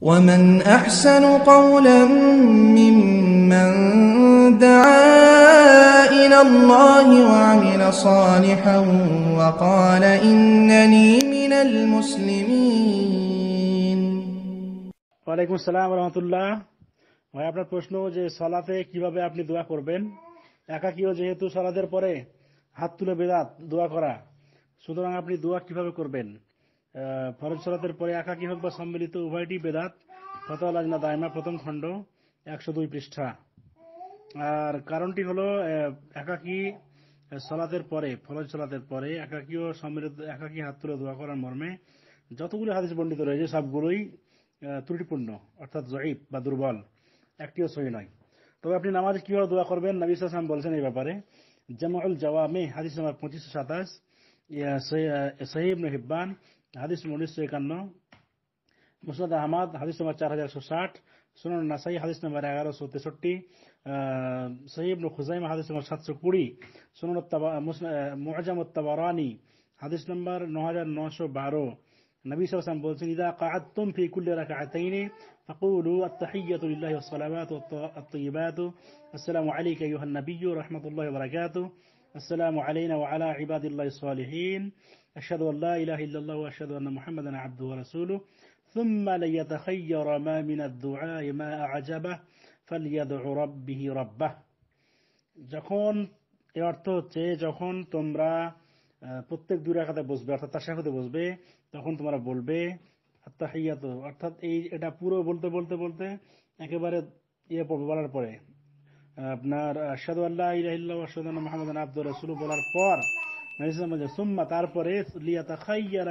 ومن أحسن قولا ممن دعا إلى الله وعمل صالحا وقال إنني من المسلمين ওয়ালাইকুম আসসালাম রহমতুল্লাহ ভাই আপনার প্রশ্ন যে সালাতে কিভাবে আপনি দোয়া করবেন একাকিও যেহেতু সলাদের পরে হাত তুলে বেদাত দোয়া করা সুতরাং আপনি দোয়া কিভাবে করবেন ফরজ সলাতের পরে একাকি হোক বা সম্মিলিত উভয়টি বেদাত ফতোয়া লাজনা দায়মা প্রথম খণ্ড একশো দুই পৃষ্ঠা আর কারণটি হলো একাকি সলাতের পরে ফরজ সলাতের পরে একাকি ও সম্মিলিত একাকি হাত তুলে দোয়া করার মর্মে যতগুলি হাদিস বন্ডিত রয়েছে সবগুলোই ত্রুটিপূর্ণ অর্থাৎ জয়ীব বা দুর্বল একটিও সহি নয় তবে আপনি নামাজ কিভাবে দোয়া করবেন নবিস আসলাম বলছেন এই ব্যাপারে জামাউল জওয়ামে হাদিস নাম্বার পঁচিশশো সাতাশ সহিবন হিব্বান حدیث مونس سو اکانوے مسرد احمد حدیث نمبر چار سنن نسائی حدیث نمبر 1163 سو صحیح ابن خزیمہ حدیث نمبر 720 سنن معجم التبرانی حدیث نمبر 9912 ہزار نو سو بارہ نبی صلی اللہ علیہ وسلم بولছেন اذا قعدتم في كل ركعتين فقولوا التحيه لله والصلوات الطيبات السلام عليك ايها النبي ورحمه الله وبركاته السلام علينا وعلى عباد الله الصالحين أشهد أن لا إله إلا الله وأشهد أن محمدا عبده ورسوله ثم ليتخير ما من الدعاء ما أعجبه فليدع ربه ربه যখন এর অর্থ হচ্ছে যখন তোমরা প্রত্যেক দুই রাখাতে বসবে অর্থাৎ তাশাহুদে বসবে তখন তোমরা বলবে আত্মাহিয়াত অর্থাৎ এই এটা পুরো বলতে বলতে বলতে একেবারে ইয়ে বলার পরে আপনার সাদু আল্লাহ ইহিল্লাহ মোহাম্মদ আব্দুল রসুল বলার পর সুম্মা তারপরে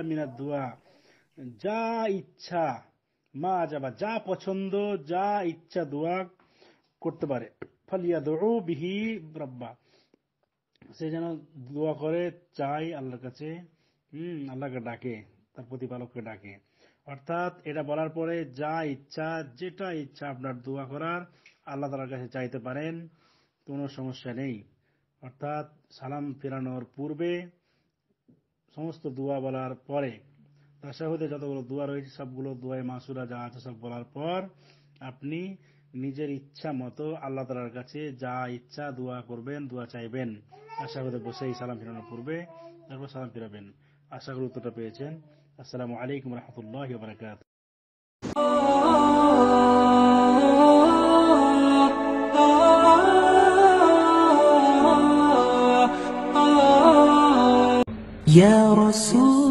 মিনার দোয়া যা ইচ্ছা মা যাবা যা পছন্দ যা ইচ্ছা দোয়া করতে পারে ফালিয়া দৌ বিহি রব্বা সে যেন দোয়া করে চাই আল্লাহর কাছে হম আল্লাহকে ডাকে তার প্রতিপালককে ডাকে অর্থাৎ এটা বলার পরে যা ইচ্ছা যেটা ইচ্ছা আপনার দোয়া করার আল্লাহ তালার কাছে চাইতে পারেন কোনো সমস্যা নেই অর্থাৎ সালাম ফেরানোর পূর্বে সমস্ত দোয়া বলার পরে তাসাহুদে যতগুলো দোয়া রয়েছে সবগুলো দোয়ায় মাসুরা যা আছে সব বলার পর আপনি নিজের ইচ্ছা মতো আল্লাহ তালার কাছে যা ইচ্ছা দোয়া করবেন দোয়া চাইবেন আশাহুদে বসেই সালাম ফেরানোর পূর্বে তারপর সালাম ফেরাবেন আশা করি উত্তরটা পেয়েছেন আসসালামু আলাইকুম রহমতুল্লাহ Ya Rasul.